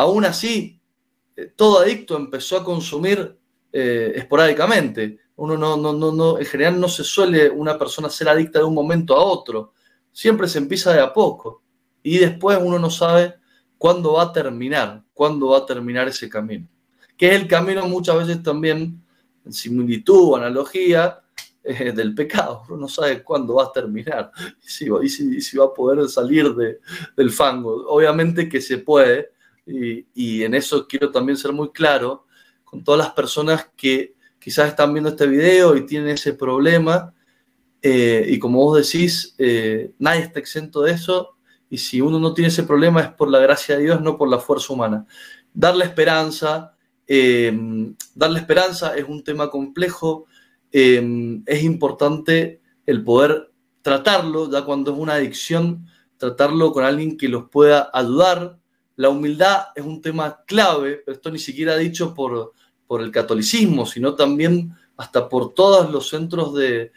Aún así, eh, todo adicto empezó a consumir eh, esporádicamente. Uno no, no, no, no, en general no se suele una persona ser adicta de un momento a otro. Siempre se empieza de a poco. Y después uno no sabe cuándo va a terminar, cuándo va a terminar ese camino. Que es el camino muchas veces también, en similitud, o analogía, eh, del pecado. Uno no sabe cuándo va a terminar y si, va a poder salir del fango. Obviamente que se puede, y, en eso quiero también ser muy claro con todas las personas que quizás están viendo este video y tienen ese problema. Eh, y como vos decís, eh, nadie está exento de eso. Y si uno no tiene ese problema es por la gracia de Dios, no por la fuerza humana. Darle esperanza, eh, darle esperanza es un tema complejo. es importante el poder tratarlo, ya cuando es una adicción, tratarlo con alguien que los pueda ayudar, la humildad es un tema clave, esto ni siquiera dicho por, el catolicismo, sino también hasta por todos los centros de,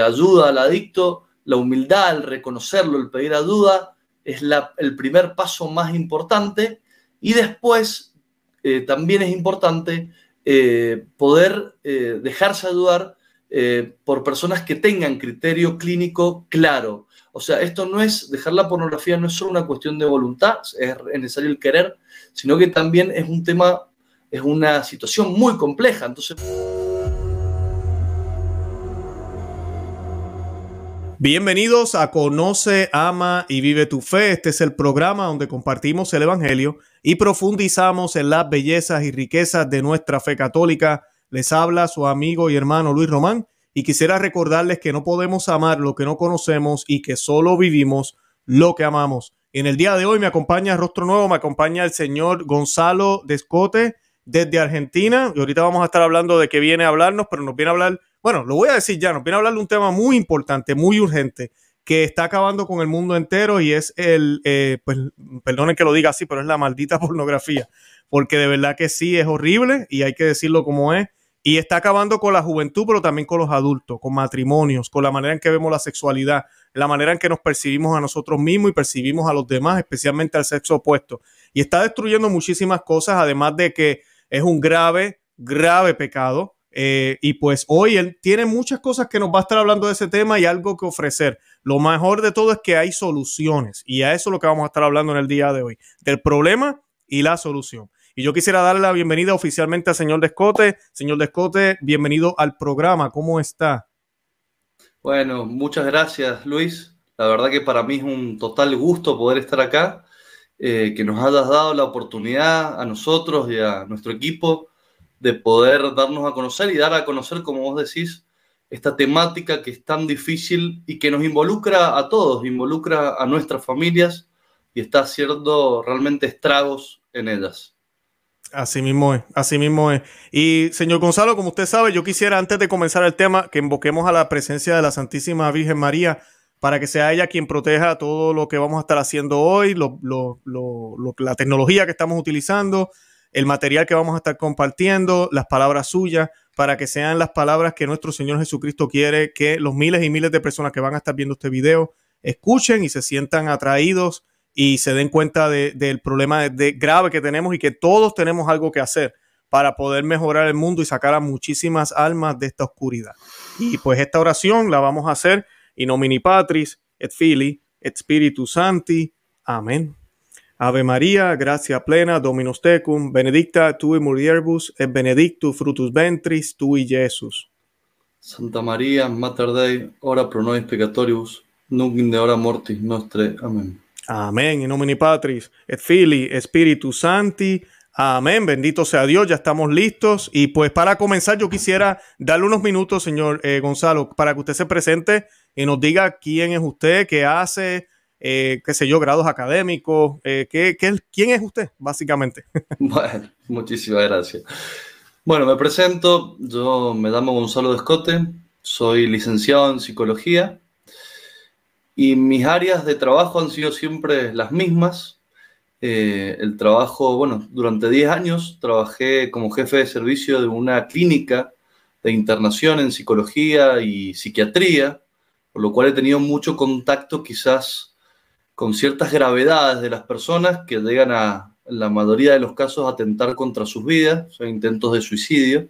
ayuda al adicto, la humildad, el reconocerlo, el pedir ayuda, es el primer paso más importante. Y después eh, también es importante eh, poder eh, dejarse ayudar por personas que tengan criterio clínico claro, o sea, esto no es, dejar la pornografía no es solo una cuestión de voluntad, es necesario el querer, sino que también es un tema, es una situación muy compleja. Entonces. Bienvenidos a Conoce, Ama y Vive tu Fe. Este es el programa donde compartimos el Evangelio y profundizamos en las bellezas y riquezas de nuestra fe católica. Les habla su amigo y hermano Luis Román y quisiera recordarles que no podemos amar lo que no conocemos y que solo vivimos lo que amamos. En el día de hoy me acompaña Rostro Nuevo, me acompaña el señor Gonzalo Descote desde Argentina. Y ahorita vamos a estar hablando de que viene a hablarnos, pero nos viene a hablar, bueno, lo voy a decir ya, nos viene a hablar de un tema muy importante, muy urgente, que está acabando con el mundo entero y es el, eh, pues, perdonen que lo diga así, pero es la maldita pornografía, porque de verdad que sí es horrible y hay que decirlo como es. Y está acabando con la juventud, pero también con los adultos, con matrimonios, con la manera en que vemos la sexualidad, la manera en que nos percibimos a nosotros mismos y percibimos a los demás, especialmente al sexo opuesto. Y está destruyendo muchísimas cosas, además de que es un grave, grave pecado. Eh, y pues hoy él tiene muchas cosas que nos va a estar hablando de ese tema y algo que ofrecer. Lo mejor de todo es que hay soluciones y a eso es lo que vamos a estar hablando en el día de hoy, del problema y la solución. Y yo quisiera darle la bienvenida oficialmente al señor Descote. Señor Descote, bienvenido al programa. ¿Cómo está? Bueno, muchas gracias, Luis. La verdad que para mí es un total gusto poder estar acá, eh, que nos hayas dado la oportunidad a nosotros y a nuestro equipo de poder darnos a conocer y dar a conocer, como vos decís, esta temática que es tan difícil y que nos involucra a todos, involucra a nuestras familias y está haciendo realmente estragos en ellas. Así mismo es, así mismo es. Y señor Gonzalo, como usted sabe, yo quisiera antes de comenzar el tema que invoquemos a la presencia de la Santísima Virgen María para que sea ella quien proteja todo lo que vamos a estar haciendo hoy, la tecnología que estamos utilizando, el material que vamos a estar compartiendo, las palabras suyas, para que sean las palabras que nuestro Señor Jesucristo quiere que los miles y miles de personas que van a estar viendo este video escuchen y se sientan atraídos y se den cuenta del problema de, grave que tenemos y que todos tenemos algo que hacer para poder mejorar el mundo y sacar a muchísimas almas de esta oscuridad. Y pues esta oración la vamos a hacer in nomini patris, et fili, et spiritu santi. Amén. Ave María, gracia plena, Dominus tecum, benedicta tu in mulieribus, et benedictus frutus ventris tui, Jesús. Santa María, Mater Dei, ora pro nobis peccatoribus, nunc in de hora mortis nostre. Amén. Amén. y nomine Patris, et Fili, Espíritu Santi. Amén, bendito sea Dios, ya estamos listos. Y pues para comenzar, yo quisiera darle unos minutos, señor eh, Gonzalo, para que usted se presente y nos diga quién es usted, qué hace, eh, qué sé yo, grados académicos, eh, qué, quién es usted, básicamente. Bueno, muchísimas gracias. Bueno, me presento, yo me llamo Gonzalo Descote, soy licenciado en psicología y mis áreas de trabajo han sido siempre las mismas. Eh, el trabajo, bueno, durante 10 años trabajé como jefe de servicio de una clínica de internación en psicología y psiquiatría, por lo cual he tenido mucho contacto quizás con ciertas gravedades de las personas que llegan a, la mayoría de los casos, a atentar contra sus vidas, o intentos de suicidio.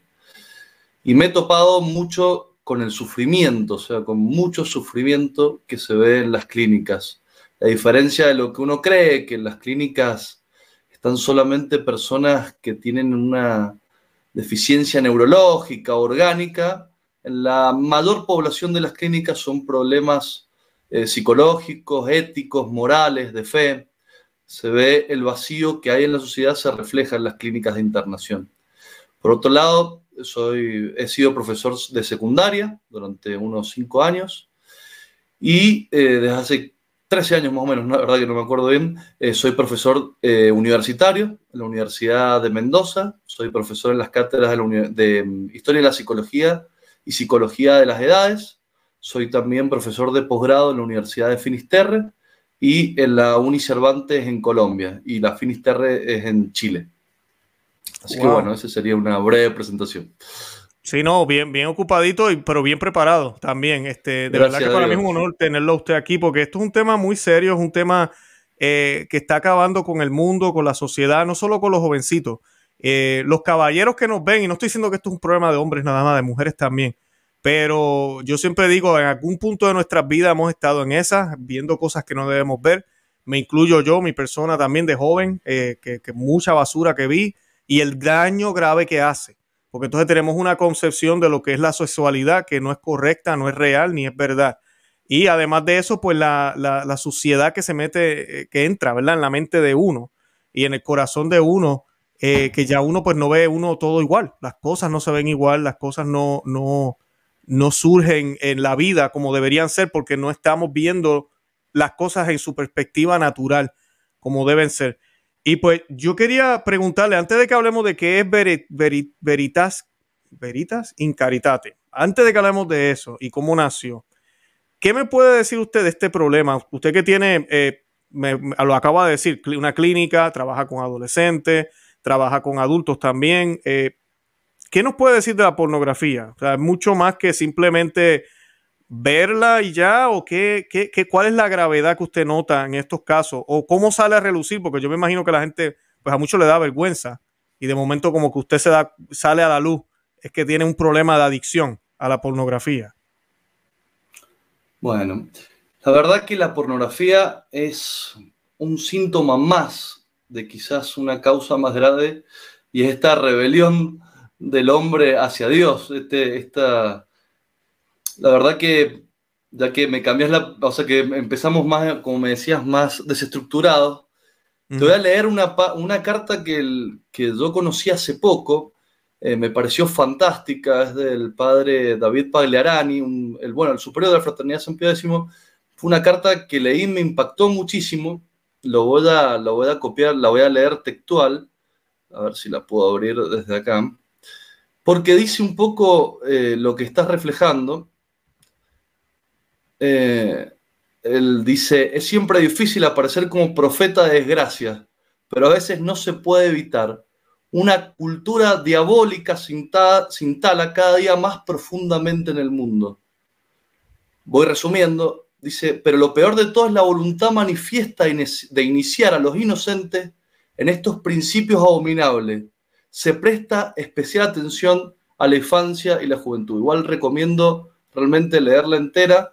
Y me he topado mucho con el sufrimiento, o sea, con mucho sufrimiento que se ve en las clínicas. A diferencia de lo que uno cree, que en las clínicas están solamente personas que tienen una deficiencia neurológica, orgánica, en la mayor población de las clínicas son problemas eh, psicológicos, éticos, morales, de fe. Se ve el vacío que hay en la sociedad, se refleja en las clínicas de internación. Por otro lado, soy, he sido profesor de secundaria durante unos cinco años y eh, desde hace 13 años más o menos, la verdad que no me acuerdo bien, eh, soy profesor eh, universitario en la Universidad de Mendoza, soy profesor en las cátedras de, de mm, Historia de la Psicología y Psicología de las Edades, soy también profesor de posgrado en la Universidad de Finisterre y en la Uni Cervantes en Colombia y la Finisterre es en Chile. Así que bueno, esa sería una breve presentación. Sí, no, bien, bien ocupadito, pero bien preparado también. Este, de verdad que para mí es un honor tenerlo usted aquí, porque esto es un tema muy serio, es un tema eh, que está acabando con el mundo, con la sociedad, no solo con los jovencitos. Eh, los caballeros que nos ven, y no estoy diciendo que esto es un problema de hombres nada más, de mujeres también, pero yo siempre digo, en algún punto de nuestras vidas hemos estado en esas, viendo cosas que no debemos ver. Me incluyo yo, mi persona también de joven, eh, que, que mucha basura que vi y el daño grave que hace. Porque entonces tenemos una concepción de lo que es la sexualidad que no es correcta, no es real ni es verdad. Y además de eso, pues la, suciedad que se mete, eh, que entra, En la mente de uno y en el corazón de uno, eh, que ya uno pues no ve uno todo igual. Las cosas no se ven igual, las cosas no, no, no surgen en la vida como deberían ser porque no estamos viendo las cosas en su perspectiva natural, como deben ser. Y pues yo quería preguntarle, antes de que hablemos de qué es Veritas, Veritas Incaritate, antes de que hablemos de eso y cómo nació, ¿qué me puede decir usted de este problema? Usted que tiene, eh, lo acaba de decir, una clínica, trabaja con adolescentes, trabaja con adultos también. Eh, ¿Qué nos puede decir de la pornografía? O sea, mucho más que simplemente verla y ya? ¿O qué, qué, qué, cuál es la gravedad que usted nota en estos casos? ¿O cómo sale a relucir? Porque yo me imagino que la gente, pues a muchos le da vergüenza y de momento como que usted se da, sale a la luz, es que tiene un problema de adicción a la pornografía. Bueno, la verdad que la pornografía es un síntoma más de quizás una causa más grave y es esta rebelión del hombre hacia Dios, este, esta, la verdad que ya que me cambias la, o sea que empezamos más, como me decías, más desestructurados, te voy a leer una, una carta que, que yo conocí hace poco, eh, me pareció fantástica, es del padre David Pagliarani, el, bueno, el superior de la Fraternidad San Pío X, fue una carta que leí, y me impactó muchísimo, lo voy a, voy a copiar, la voy a leer textual, a ver si la puedo abrir desde acá, porque dice un poco eh, lo que estás reflejando, eh, él dice, es siempre difícil aparecer como profeta de desgracia, pero a veces no se puede evitar. Una cultura diabólica se instala cada día más profundamente en el mundo. Voy resumiendo, dice, pero lo peor de todo es la voluntad manifiesta de iniciar a los inocentes en estos principios abominables. Se presta especial atención a la infancia y la juventud. Igual recomiendo realmente leerla entera.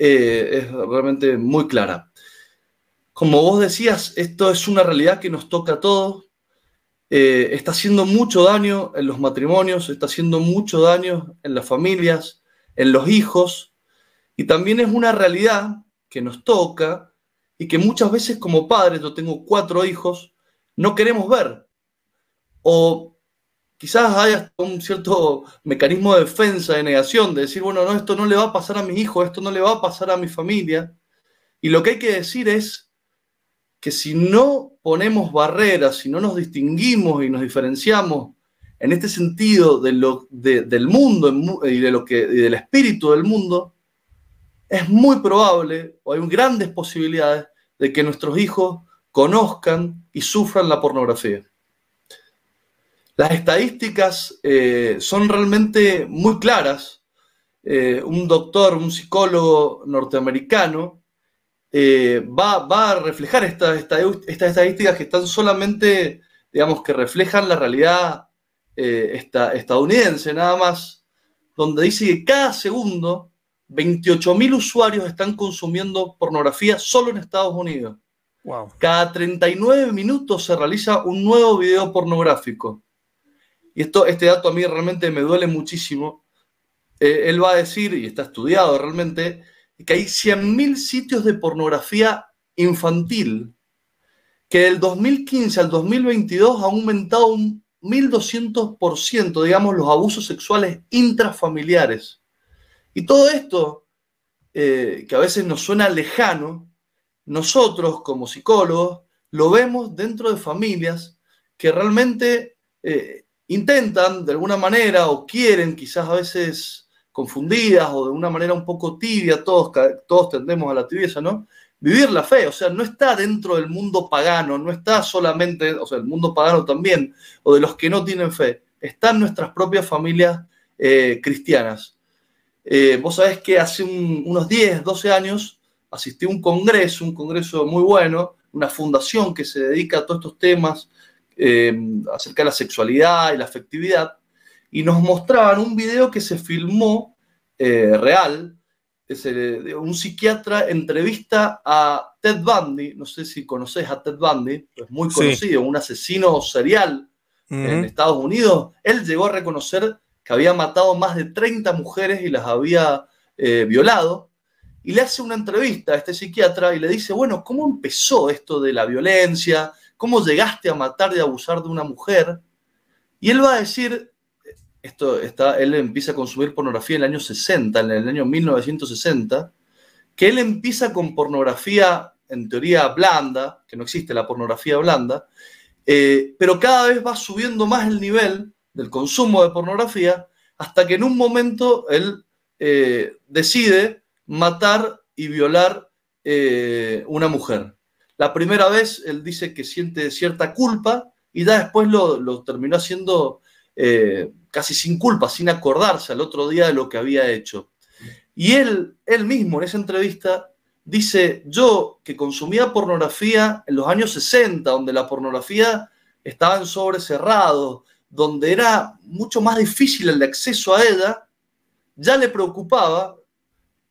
Eh, es realmente muy clara. Como vos decías, esto es una realidad que nos toca a todos. Eh, está haciendo mucho daño en los matrimonios, está haciendo mucho daño en las familias, en los hijos. Y también es una realidad que nos toca y que muchas veces como padres, yo tengo cuatro hijos, no queremos ver. O quizás haya un cierto mecanismo de defensa, de negación, de decir, bueno, no, esto no le va a pasar a mis hijos, esto no le va a pasar a mi familia. Y lo que hay que decir es que si no ponemos barreras, si no nos distinguimos y nos diferenciamos en este sentido del mundo y, de lo que, y del espíritu del mundo, es muy probable, o hay grandes posibilidades, de que nuestros hijos conozcan y sufran la pornografía. Las estadísticas eh, son realmente muy claras. Eh, un doctor, un psicólogo norteamericano, eh, va, a reflejar estas estadísticas que están solamente, digamos, que reflejan la realidad estadounidense, nada más, donde dice que cada segundo 28.000 usuarios están consumiendo pornografía solo en Estados Unidos. Wow. Cada 39 minutos se realiza un nuevo video pornográfico y este dato a mí realmente me duele muchísimo, eh, él va a decir, y está estudiado realmente, que hay 100.000 sitios de pornografía infantil, que del 2015 al 2022 ha aumentado un 1.200%, digamos, los abusos sexuales intrafamiliares. Y todo esto, eh, que a veces nos suena lejano, nosotros como psicólogos lo vemos dentro de familias que realmente eh, intentan de alguna manera o quieren, quizás a veces confundidas o de una manera un poco tibia, todos, todos tendemos a la tibieza, ¿no? Vivir la fe, o sea, no está dentro del mundo pagano, no está solamente, o sea, el mundo pagano también, o de los que no tienen fe, están nuestras propias familias eh, cristianas. Eh, vos sabés que hace unos 10, 12 años asistí a un congreso, un congreso muy bueno, una fundación que se dedica a todos estos temas eh, acerca de la sexualidad y la afectividad, y nos mostraban un video que se filmó eh, real, un psiquiatra entrevista a Ted Bundy, no sé si conoces a Ted Bundy, es muy conocido, un asesino serial en Estados Unidos, él llegó a reconocer que había matado más de 30 mujeres y las había eh, violado, y le hace una entrevista a este psiquiatra y le dice, bueno, ¿cómo empezó esto de la violencia, ¿Cómo llegaste a matar y abusar de una mujer? Y él va a decir, esto está, él empieza a consumir pornografía en el año 60, en el año 1960, que él empieza con pornografía, en teoría, blanda, que no existe la pornografía blanda, eh, pero cada vez va subiendo más el nivel del consumo de pornografía hasta que en un momento él eh, decide matar y violar eh, una mujer. La primera vez él dice que siente cierta culpa y ya después lo, terminó haciendo eh, casi sin culpa, sin acordarse al otro día de lo que había hecho. Y él, él mismo en esa entrevista dice, yo que consumía pornografía en los años 60, donde la pornografía estaba en sobre donde era mucho más difícil el acceso a ella, ya le preocupaba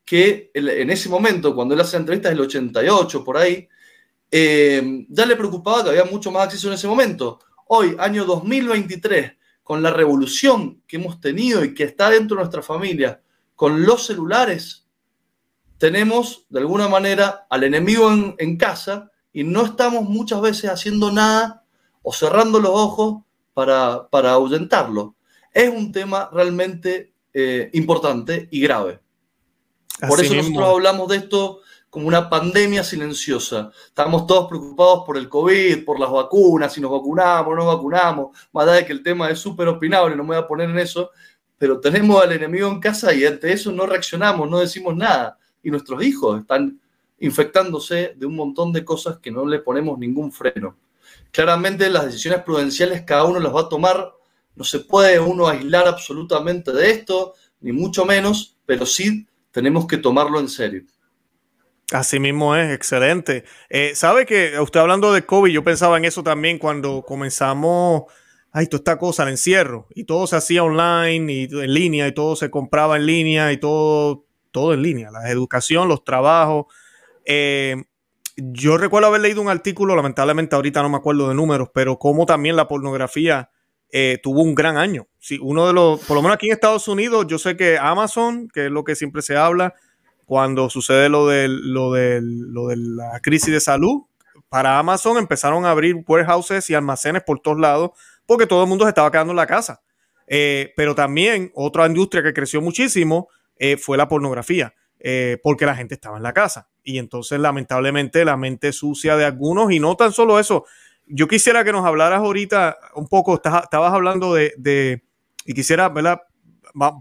que en ese momento, cuando él hace la es el 88 por ahí, eh, ya le preocupaba que había mucho más acceso en ese momento. Hoy, año 2023, con la revolución que hemos tenido y que está dentro de nuestra familia, con los celulares, tenemos de alguna manera al enemigo en, casa y no estamos muchas veces haciendo nada o cerrando los ojos para, para ahuyentarlo. Es un tema realmente eh, importante y grave. Por eso nosotros hablamos de esto como una pandemia silenciosa. Estamos todos preocupados por el COVID, por las vacunas, si nos vacunamos, no vacunamos, más allá de que el tema es súper opinable, no me voy a poner en eso, pero tenemos al enemigo en casa y ante eso no reaccionamos, no decimos nada. Y nuestros hijos están infectándose de un montón de cosas que no le ponemos ningún freno. Claramente las decisiones prudenciales cada uno las va a tomar, no se puede uno aislar absolutamente de esto, ni mucho menos, pero sí tenemos que tomarlo en serio. Así mismo es, excelente. Eh, ¿Sabe que eh, usted hablando de COVID, yo pensaba en eso también cuando comenzamos, ay, toda esta cosa, el encierro, y todo se hacía online y en línea, y todo se compraba en línea, y todo, todo en línea, la educación, los trabajos. Eh, yo recuerdo haber leído un artículo, lamentablemente ahorita no me acuerdo de números, pero como también la pornografía tuvo un gran año. Sí, uno de los, por lo menos aquí en Estados Unidos, yo sé que Amazon, que es lo que siempre se habla, cuando sucede lo de, lo, de, lo de la crisis de salud, para Amazon empezaron a abrir warehouses y almacenes por todos lados porque todo el mundo se estaba quedando en la casa. Eh, pero también otra industria que creció muchísimo eh, fue la pornografía, eh, porque la gente estaba en la casa. Y entonces, lamentablemente, la mente sucia de algunos, y no tan solo eso. Yo quisiera que nos hablaras ahorita un poco, estabas hablando de, de y quisiera ¿verdad?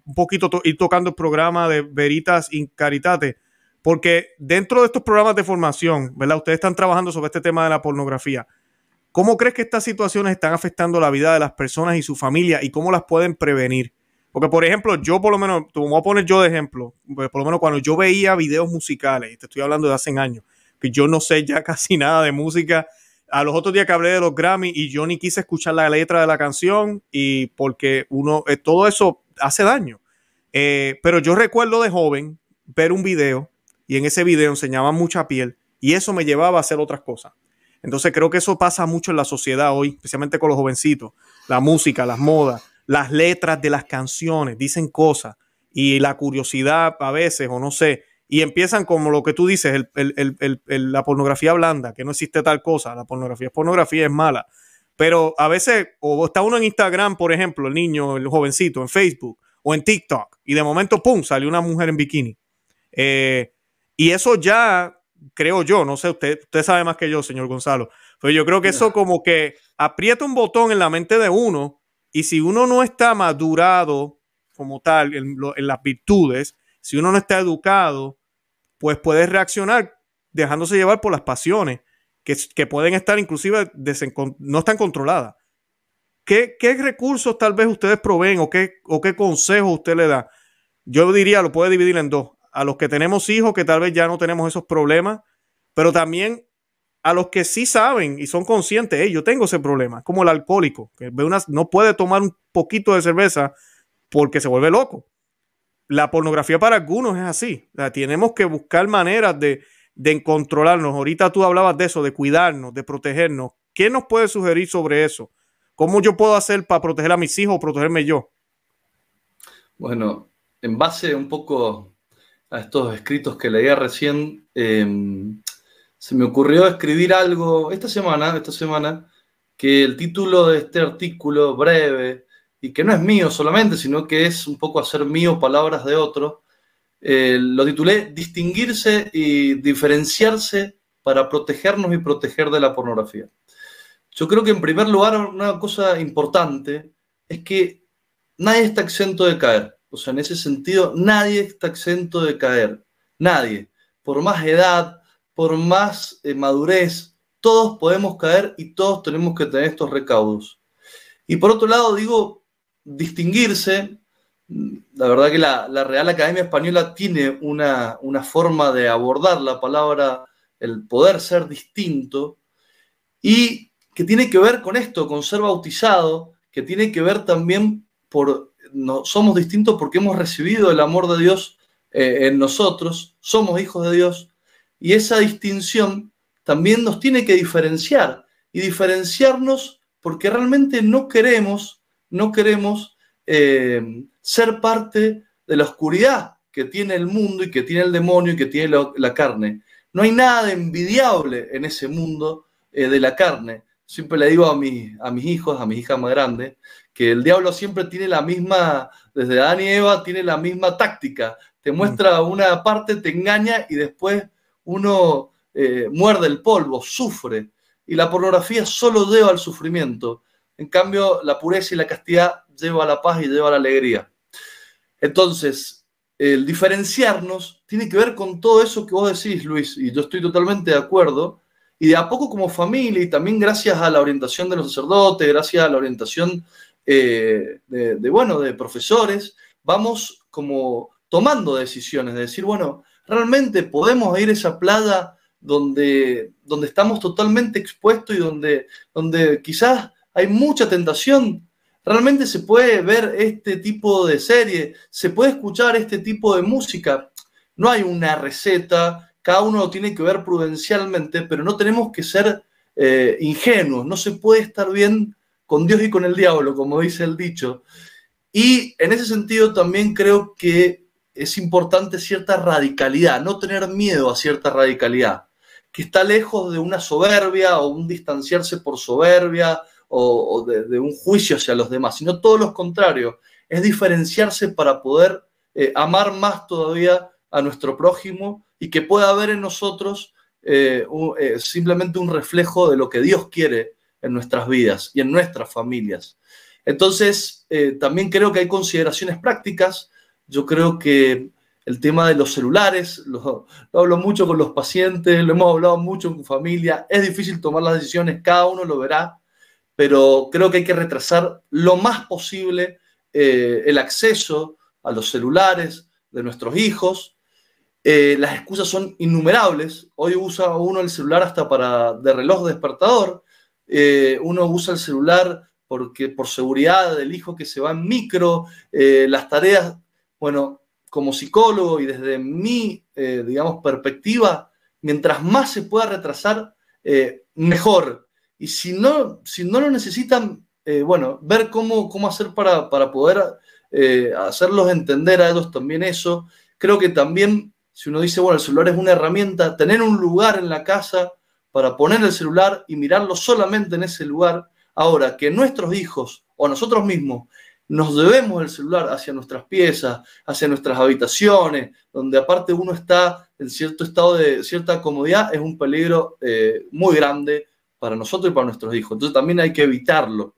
un poquito ir tocando el programa de Veritas in Caritate, porque dentro de estos programas de formación, ¿verdad? Ustedes están trabajando sobre este tema de la pornografía. ¿Cómo crees que estas situaciones están afectando la vida de las personas y su familia y cómo las pueden prevenir? Porque, por ejemplo, yo por lo menos, te voy a poner yo de ejemplo, pues, por lo menos cuando yo veía videos musicales, y te estoy hablando de hace años, que yo no sé ya casi nada de música. A los otros días que hablé de los Grammy y yo ni quise escuchar la letra de la canción y porque uno, eh, todo eso hace daño. Eh, pero yo recuerdo de joven ver un video y en ese video enseñaban mucha piel y eso me llevaba a hacer otras cosas. Entonces creo que eso pasa mucho en la sociedad hoy, especialmente con los jovencitos. La música, las modas, las letras de las canciones, dicen cosas y la curiosidad a veces, o no sé, y empiezan como lo que tú dices, el, el, el, la pornografía blanda, que no existe tal cosa, la pornografía es pornografía, es mala. Pero a veces, o está uno en Instagram, por ejemplo, el niño, el jovencito, en Facebook o en TikTok, y de momento, ¡pum!, salió una mujer en bikini. Eh, y eso ya, creo yo, no sé, usted, usted sabe más que yo, señor Gonzalo, pero yo creo que eso como que aprieta un botón en la mente de uno, y si uno no está madurado como tal en las virtudes, si uno no está educado, pues puede reaccionar dejándose llevar por las pasiones que, pueden estar inclusive no están controladas. ¿Qué, recursos tal vez ustedes proveen o qué, qué consejo usted le da? Yo diría, lo puede dividir en dos. A los que tenemos hijos, que tal vez ya no tenemos esos problemas, pero también a los que sí saben y son conscientes, yo tengo ese problema, como el alcohólico, que no puede tomar un poquito de cerveza porque se vuelve loco. La pornografía para algunos es así. la tenemos que buscar maneras de de controlarnos. Ahorita tú hablabas de eso, de cuidarnos, de protegernos. ¿Qué nos puedes sugerir sobre eso? ¿Cómo yo puedo hacer para proteger a mis hijos o protegerme yo? Bueno, en base un poco a estos escritos que leía recién, em, se me ocurrió escribir algo esta semana, esta semana, que el título de este artículo breve, y que no es mío solamente, sino que es un poco hacer mío palabras de otro, eh, lo titulé Distinguirse y diferenciarse para protegernos y proteger de la pornografía. Yo creo que en primer lugar una cosa importante es que nadie está exento de caer. O sea, en ese sentido, nadie está exento de caer. Nadie. Por más edad, por más eh, madurez, todos podemos caer y todos tenemos que tener estos recaudos. Y por otro lado, digo, distinguirse la verdad que la, Real Academia Española tiene una, forma de abordar la palabra, el poder ser distinto, y que tiene que ver con esto, con ser bautizado, que tiene que ver también por, no, somos distintos porque hemos recibido el amor de Dios eh, en nosotros, somos hijos de Dios, y esa distinción también nos tiene que diferenciar, y diferenciarnos porque realmente no queremos, no queremos eh, ser parte de la oscuridad que tiene el mundo y que tiene el demonio y que tiene la, carne. No hay nada de envidiable en ese mundo eh, de la carne. Siempre le digo a, mis, hijos, a mis hijas más grandes, que el diablo siempre tiene la misma, desde Adán y Eva, tiene la misma táctica. Te mm. muestra una parte, te engaña y después uno eh, muerde el polvo, sufre. Y la pornografía solo lleva al sufrimiento. En cambio, la pureza y la castidad lleva a la paz y lleva a la alegría. Entonces, el diferenciarnos tiene que ver con todo eso que vos decís, Luis, y yo estoy totalmente de acuerdo. Y de a poco como familia, y también gracias a la orientación de los sacerdotes, gracias a la orientación eh, de, bueno, de profesores, vamos como tomando decisiones, de decir, bueno, realmente podemos ir a esa playa donde, donde estamos totalmente expuestos y donde, donde quizás hay mucha tentación. Realmente se puede ver este tipo de serie, se puede escuchar este tipo de música. No hay una receta, cada uno lo tiene que ver prudencialmente, pero no tenemos que ser eh, ingenuos, no se puede estar bien con Dios y con el diablo, como dice el dicho. Y en ese sentido también creo que es importante cierta radicalidad, no tener miedo a cierta radicalidad, que está lejos de una soberbia o un distanciarse por soberbia, o, de, un juicio hacia los demás, sino todo lo contrario, es diferenciarse para poder eh, amar más todavía a nuestro prójimo y que pueda haber en nosotros eh, eh, simplemente un reflejo de lo que Dios quiere en nuestras vidas y en nuestras familias. Entonces, también creo que hay consideraciones prácticas. Yo creo que el tema de los celulares, lo, lo, hablo mucho con los pacientes, lo hemos hablado mucho con familia, es difícil tomar las decisiones, cada uno lo verá pero creo que hay que retrasar lo más posible eh, el acceso a los celulares de nuestros hijos. Eh, las excusas son innumerables. Hoy usa uno el celular hasta para de reloj despertador. Eh, uno usa el celular porque por seguridad del hijo que se va en micro, las tareas, bueno, como psicólogo y desde mi, digamos, perspectiva, mientras más se pueda retrasar, mejor y si no, si no lo necesitan, eh, bueno, ver cómo, hacer para, poder eh, hacerlos entender a ellos también eso. Creo que también, si uno dice, bueno, el celular es una herramienta, tener un lugar en la casa para poner el celular y mirarlo solamente en ese lugar. Ahora, que nuestros hijos o nosotros mismos nos debemos el celular hacia nuestras piezas, hacia nuestras habitaciones, donde aparte uno está en cierto estado de cierta comodidad, es un peligro eh, muy grande para nosotros y para nuestros hijos. Entonces también hay que evitarlo.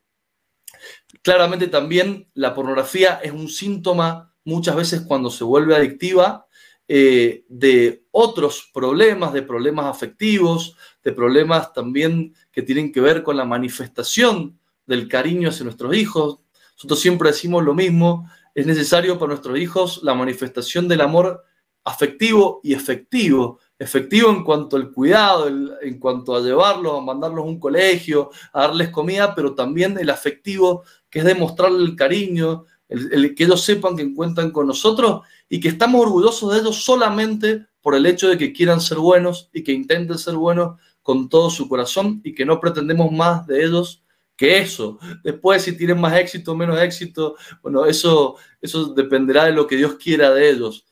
Claramente también la pornografía es un síntoma muchas veces cuando se vuelve adictiva eh, de otros problemas, de problemas afectivos, de problemas también que tienen que ver con la manifestación del cariño hacia nuestros hijos. Nosotros siempre decimos lo mismo, es necesario para nuestros hijos la manifestación del amor afectivo y efectivo efectivo en cuanto al cuidado, en cuanto a llevarlos, a mandarlos a un colegio, a darles comida, pero también el afectivo, que es demostrarle el cariño, el, que ellos sepan que encuentran con nosotros y que estamos orgullosos de ellos solamente por el hecho de que quieran ser buenos y que intenten ser buenos con todo su corazón y que no pretendemos más de ellos que eso. Después, si tienen más éxito o menos éxito, bueno, eso, eso dependerá de lo que Dios quiera de ellos.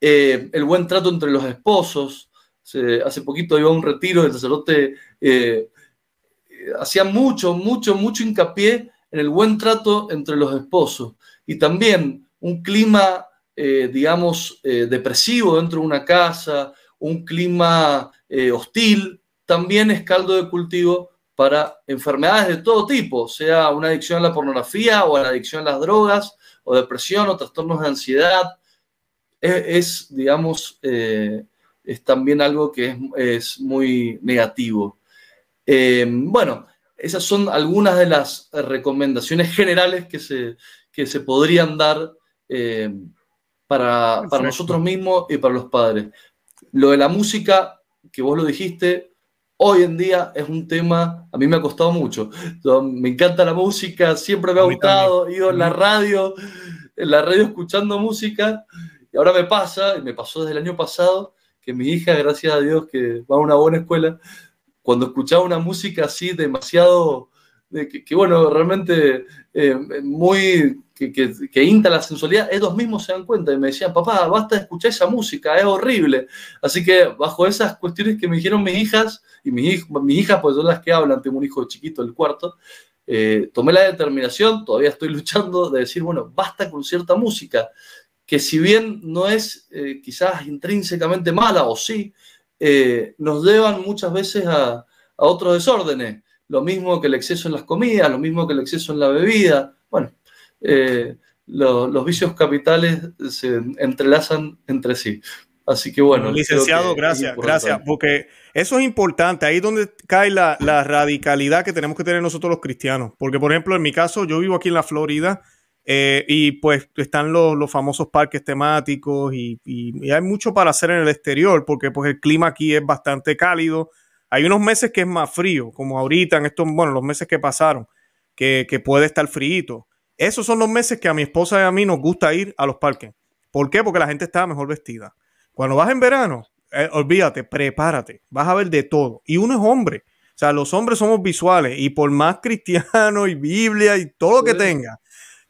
Eh, el buen trato entre los esposos, hace poquito iba a un retiro del sacerdote, eh, hacía mucho, mucho, mucho hincapié en el buen trato entre los esposos y también un clima, eh, digamos, eh, depresivo dentro de una casa, un clima hostil, también es caldo de cultivo para enfermedades de todo tipo, sea una adicción a la pornografía o a la adicción a las drogas o depresión o trastornos de ansiedad. Es, digamos, es también algo que es, muy negativo. Eh, bueno, esas son algunas de las recomendaciones generales que se, que se podrían dar eh, para, nosotros mismos y para los padres. Lo de la música, que vos lo dijiste, hoy en día es un tema, a mí me ha costado mucho. me encanta la música, siempre me ha gustado, he ido en la radio, en la radio escuchando música, y ahora me pasa, y me pasó desde el año pasado, mi hija, gracias a Dios, que va a una buena escuela, cuando escuchaba una música así demasiado, que, bueno, realmente eh, muy, que, que, la sensualidad, ellos mismos se dan cuenta y me decían, papá, basta de escuchar esa música, es horrible. Así que bajo esas cuestiones que me dijeron mis hijas, y mis, hijas, pues son las que hablan, tengo un hijo chiquito, el cuarto, eh, tomé la determinación, todavía estoy luchando, de decir, bueno, basta con cierta música que si bien no es eh, quizás intrínsecamente mala o sí, eh, nos llevan muchas veces a, otros desórdenes, lo mismo que el exceso en las comidas, lo mismo que el exceso en la bebida, bueno, eh, los vicios capitales se entrelazan entre sí. Así que bueno. Licenciado, gracias, gracias, porque eso es importante. Ahí es donde cae la radicalidad que tenemos que tener nosotros los cristianos. Porque, por ejemplo, en mi caso, yo vivo aquí en la Florida, eh, y pues están los, famosos parques temáticos y, hay mucho para hacer en el exterior porque pues el clima aquí es bastante cálido. Hay unos meses que es más frío, como ahorita en estos, bueno, los meses que pasaron, que, puede estar frío. Esos son los meses que a mi esposa y a mí nos gusta ir a los parques. ¿Por qué? Porque la gente está mejor vestida. Cuando vas en verano, eh, olvídate, prepárate, vas a ver de todo. Y uno es hombre, o sea, los hombres somos visuales y por más cristiano y Biblia y todo lo que tenga,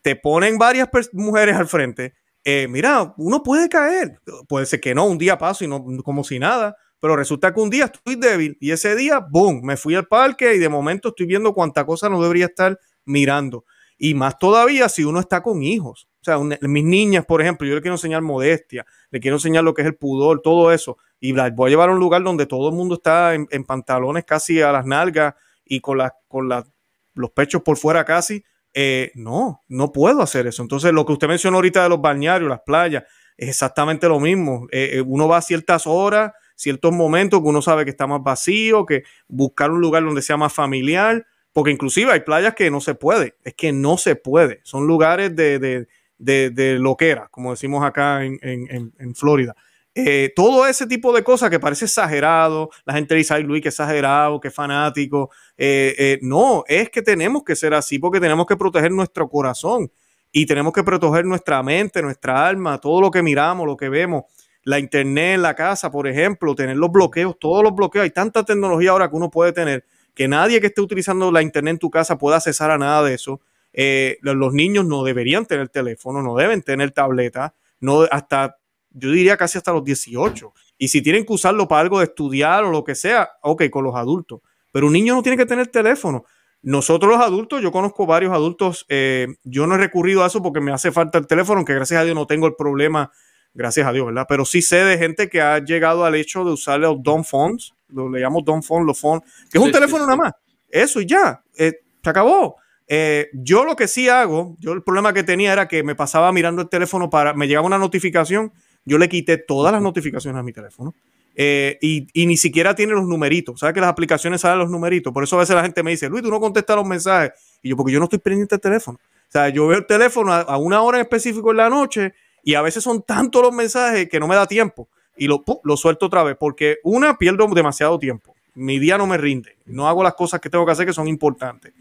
te ponen varias mujeres al frente. Eh, mira, uno puede caer, puede ser que no, un día paso y no como si nada, pero resulta que un día estoy débil y ese día, boom, me fui al parque y de momento estoy viendo cuánta cosa no debería estar mirando. Y más todavía si uno está con hijos. O sea, mis niñas, por ejemplo, yo le quiero enseñar modestia, le quiero enseñar lo que es el pudor, todo eso. Y las voy a llevar a un lugar donde todo el mundo está en, pantalones casi a las nalgas y con, con los pechos por fuera casi eh, no, no puedo hacer eso. Entonces, lo que usted mencionó ahorita de los balnearios, las playas, es exactamente lo mismo. Eh, eh, uno va a ciertas horas, ciertos momentos que uno sabe que está más vacío, que buscar un lugar donde sea más familiar, porque inclusive hay playas que no se puede, es que no se puede, son lugares de, de, de, loquera, como decimos acá en, en, en Florida. Eh, todo ese tipo de cosas que parece exagerado, la gente dice, ay Luis, que exagerado, que fanático. Eh, eh, no, es que tenemos que ser así porque tenemos que proteger nuestro corazón y tenemos que proteger nuestra mente, nuestra alma, todo lo que miramos, lo que vemos, la internet en la casa, por ejemplo, tener los bloqueos, todos los bloqueos. Hay tanta tecnología ahora que uno puede tener que nadie que esté utilizando la internet en tu casa pueda accesar a nada de eso. los niños no deberían tener teléfono, no deben tener tableta, no hasta yo diría casi hasta los 18. Y si tienen que usarlo para algo de estudiar o lo que sea, ok, con los adultos. Pero un niño no tiene que tener teléfono. Nosotros los adultos, yo conozco varios adultos, eh, yo no he recurrido a eso porque me hace falta el teléfono, que gracias a Dios no tengo el problema, gracias a Dios, ¿verdad? Pero sí sé de gente que ha llegado al hecho de usar los don phones, lo, le llamo don phone, los phones, que es un teléfono nada más. Eso y ya, eh, se acabó. Eh, yo lo que sí hago, yo el problema que tenía era que me pasaba mirando el teléfono para, me llegaba una notificación yo le quité todas las notificaciones a mi teléfono. Eh, y, ni siquiera tiene los numeritos. ¿Sabes que las aplicaciones salen los numeritos? Por eso a veces la gente me dice, Luis, tú no contestas los mensajes. Y yo, porque yo no estoy pendiente del teléfono. O sea, yo veo el teléfono a, una hora en específico en la noche y a veces son tantos los mensajes que no me da tiempo. Y lo, lo suelto otra vez, porque una, pierdo demasiado tiempo. Mi día no me rinde. No hago las cosas que tengo que hacer que son importantes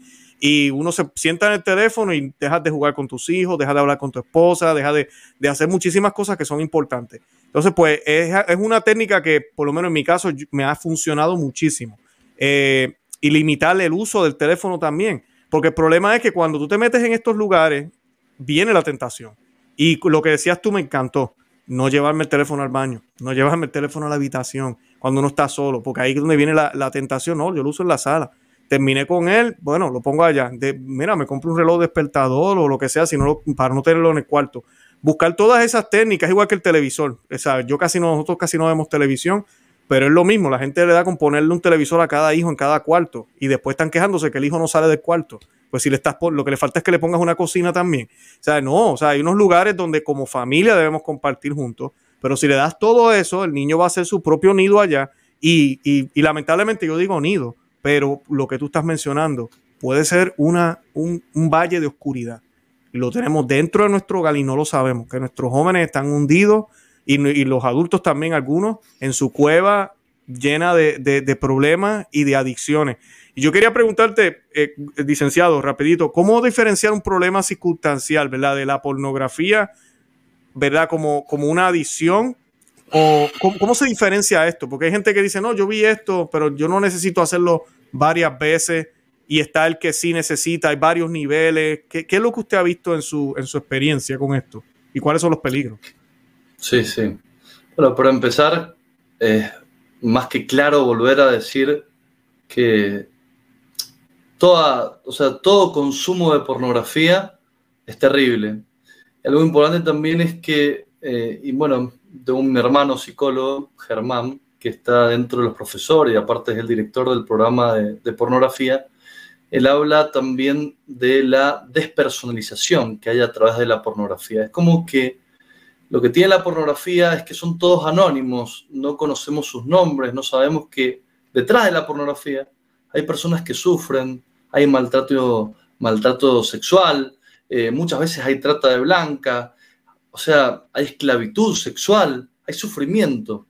y uno se sienta en el teléfono y dejas de jugar con tus hijos, dejas de hablar con tu esposa, dejas de, hacer muchísimas cosas que son importantes. Entonces, pues es, una técnica que, por lo menos en mi caso, me ha funcionado muchísimo. Eh, y limitar el uso del teléfono también, porque el problema es que cuando tú te metes en estos lugares, viene la tentación. Y lo que decías tú me encantó, no llevarme el teléfono al baño, no llevarme el teléfono a la habitación cuando uno está solo, porque ahí es donde viene la, la tentación, no, yo lo uso en la sala terminé con él, bueno, lo pongo allá. De, mira, me compro un reloj despertador o lo que sea, sino lo, para no tenerlo en el cuarto. Buscar todas esas técnicas, igual que el televisor. O sea, yo casi nosotros casi no vemos televisión, pero es lo mismo. La gente le da con ponerle un televisor a cada hijo en cada cuarto y después están quejándose que el hijo no sale del cuarto. Pues si le estás por, lo que le falta es que le pongas una cocina también. O sea, no, o sea, hay unos lugares donde como familia debemos compartir juntos, pero si le das todo eso, el niño va a hacer su propio nido allá y, y lamentablemente yo digo nido pero lo que tú estás mencionando puede ser una, un, valle de oscuridad. lo tenemos dentro de nuestro hogar y no lo sabemos, que nuestros jóvenes están hundidos y, los adultos también, algunos, en su cueva llena de, problemas y de adicciones. Y yo quería preguntarte, eh, licenciado, rapidito, ¿cómo diferenciar un problema circunstancial, ¿verdad? De la pornografía, ¿verdad? Como, como una adicción cómo, se diferencia esto? Porque hay gente que dice, no, yo vi esto, pero yo no necesito hacerlo varias veces. Y está el que sí necesita, hay varios niveles. ¿Qué, es lo que usted ha visto en su, experiencia con esto? ¿Y cuáles son los peligros? Sí, sí. Bueno, para empezar, es más que claro volver a decir que toda, o sea, todo consumo de pornografía es terrible. algo importante también es que, eh, y bueno, de un hermano psicólogo, Germán, que está dentro de los profesores y aparte es el director del programa de, pornografía, él habla también de la despersonalización que hay a través de la pornografía. Es como que lo que tiene la pornografía es que son todos anónimos, no conocemos sus nombres, no sabemos que detrás de la pornografía hay personas que sufren, hay maltrato, maltrato sexual, eh, muchas veces hay trata de blanca, o sea, hay esclavitud sexual, hay sufrimiento.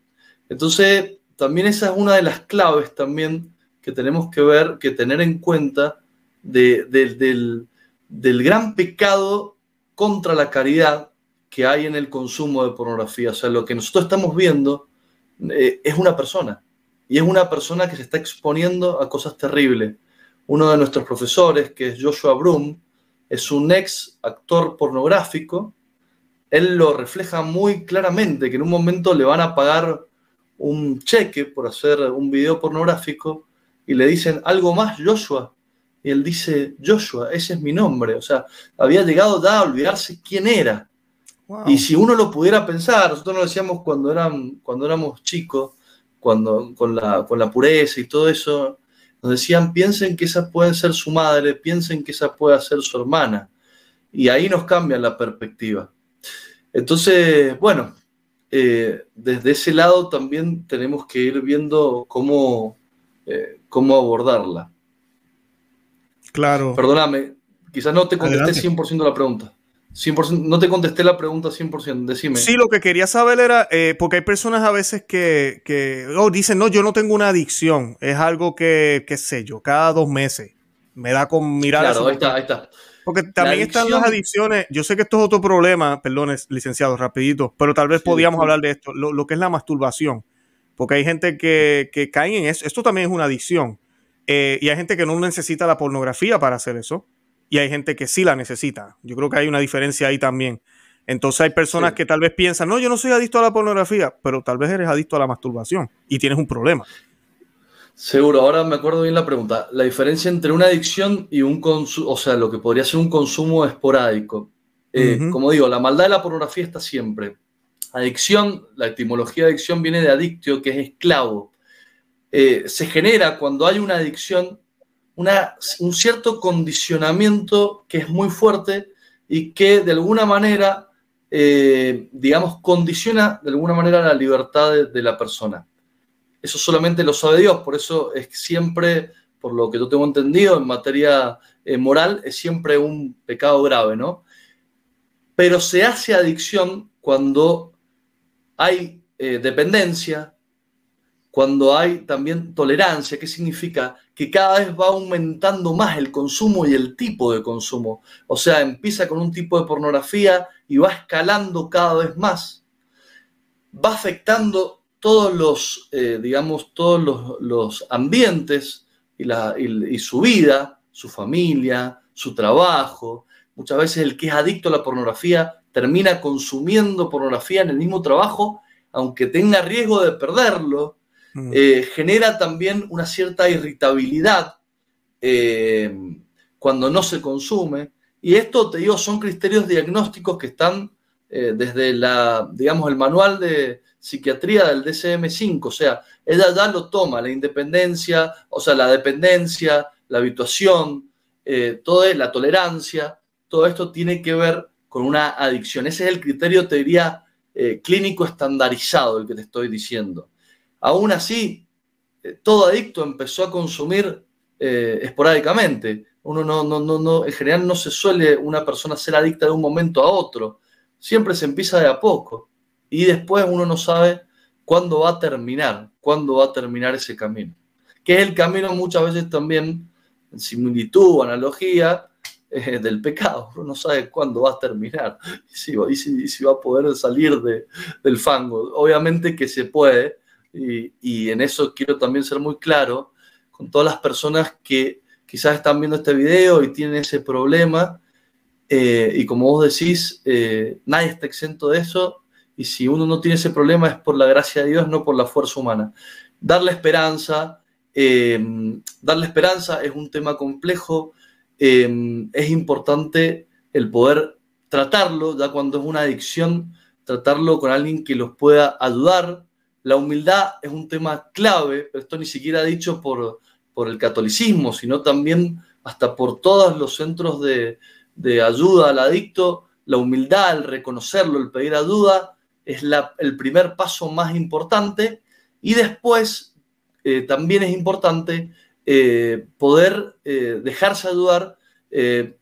Entonces, también esa es una de las claves también que tenemos que ver, que tener en cuenta del, gran pecado contra la caridad que hay en el consumo de pornografía. O sea, lo que nosotros estamos viendo eh, es una persona. Y es una persona que se está exponiendo a cosas terribles. Uno de nuestros profesores, que es Joshua Broom, es un ex actor pornográfico él lo refleja muy claramente, que en un momento le van a pagar un cheque por hacer un video pornográfico y le dicen algo más, Joshua. Y él dice, Joshua, ese es mi nombre. O sea, había llegado ya a olvidarse quién era. Y si uno lo pudiera pensar, nosotros lo decíamos cuando, eran, éramos chicos, cuando, con, la, pureza y todo eso, nos decían, piensen que esa puede ser su madre, piensen que esa puede ser su hermana. Y ahí nos cambia la perspectiva. Entonces, bueno, eh, desde ese lado también tenemos que ir viendo cómo, eh, cómo abordarla. Claro. Perdóname, quizás no te contesté 100% la pregunta. no te contesté la pregunta 100%, decime. Sí, lo que quería saber era, eh, porque hay personas a veces que, que oh, dicen, no, yo no tengo una adicción, es algo que, sé yo, cada dos meses me da con mirar. Claro, ahí está, ahí está. Porque también están las adicciones. Yo sé que esto es otro problema, perdones, licenciado, rapidito, pero tal vez podíamos hablar de esto, lo, que es la masturbación. Porque hay gente que, cae en eso. Esto también es una adicción. Eh, y hay gente que no necesita la pornografía para hacer eso. Y hay gente que sí la necesita. Yo creo que hay una diferencia ahí también. Entonces hay personas que tal vez piensan, no, yo no soy adicto a la pornografía, pero tal vez eres adicto a la masturbación y tienes un problema. Seguro, ahora me acuerdo bien la pregunta. La diferencia entre una adicción y un consumo, o sea, lo que podría ser un consumo esporádico. Eh, como digo, la maldad de la pornografía está siempre. Adicción, la etimología de adicción viene de adictio, que es esclavo. Eh, se genera cuando hay una adicción una, un cierto condicionamiento que es muy fuerte y que de alguna manera, eh, digamos, condiciona de alguna manera la libertad de la persona eso solamente lo sabe Dios, por eso es siempre, por lo que yo tengo entendido en materia eh, moral, es siempre un pecado grave, ¿no? Pero se hace adicción cuando hay eh, dependencia, cuando hay también tolerancia, que significa que cada vez va aumentando más el consumo y el tipo de consumo. O sea, empieza con un tipo de pornografía y va escalando cada vez más. Va afectando todos los, eh, digamos, todos los, ambientes y, y, su vida, su familia, su trabajo. Muchas veces el que es adicto a la pornografía termina consumiendo pornografía en el mismo trabajo, aunque tenga riesgo de perderlo, mm. eh, genera también una cierta irritabilidad eh, cuando no se consume. Y esto, te digo, son criterios diagnósticos que están desde la, digamos, el manual de, psiquiatría del DCM5, o sea, ella ya lo toma, la independencia, o sea, la dependencia, la habituación, eh, todo la tolerancia, todo esto tiene que ver con una adicción. Ese es el criterio, te diría, eh, clínico estandarizado, el que te estoy diciendo. Aún así, eh, todo adicto empezó a consumir esporádicamente. Uno no, no, no, no, en general no se suele una persona ser adicta de un momento a otro. Siempre se empieza de a poco. Y después uno no sabe cuándo va a terminar, cuándo va a terminar ese camino. Que es el camino muchas veces también, en similitud o analogía, eh, del pecado. Uno no sabe cuándo va a terminar y si, si, si va a poder salir de, del fango. Obviamente que se puede, y, en eso quiero también ser muy claro con todas las personas que quizás están viendo este video y tienen ese problema. Eh, y como vos decís, eh, nadie está exento de eso. Y si uno no tiene ese problema es por la gracia de Dios, no por la fuerza humana. Darle esperanza, eh, darle esperanza es un tema complejo, eh, es importante el poder tratarlo, ya cuando es una adicción, tratarlo con alguien que los pueda ayudar. La humildad es un tema clave, pero esto ni siquiera dicho por, por el catolicismo, sino también hasta por todos los centros de, de ayuda al adicto, la humildad, el reconocerlo, el pedir ayuda, es el primer paso más importante y después eh, también es importante eh, poder eh, dejarse ayudar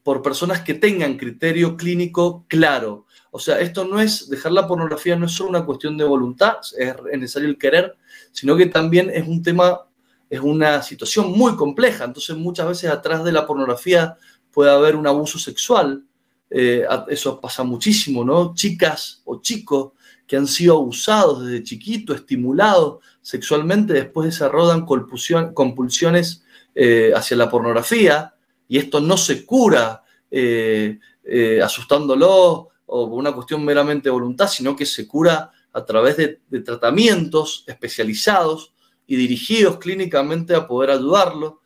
por personas que tengan criterio clínico claro. O sea, esto no es, dejar la pornografía no es solo una cuestión de voluntad, es necesario el querer, sino que también es un tema, es una situación muy compleja. Entonces muchas veces atrás de la pornografía puede haber un abuso sexual, eso pasa muchísimo, ¿no? Chicas o chicos que han sido abusados desde chiquito, estimulados sexualmente, después desarrollan compulsiones eh, hacia la pornografía, y esto no se cura eh, eh, asustándolo o por una cuestión meramente de voluntad, sino que se cura a través de, tratamientos especializados y dirigidos clínicamente a poder ayudarlo.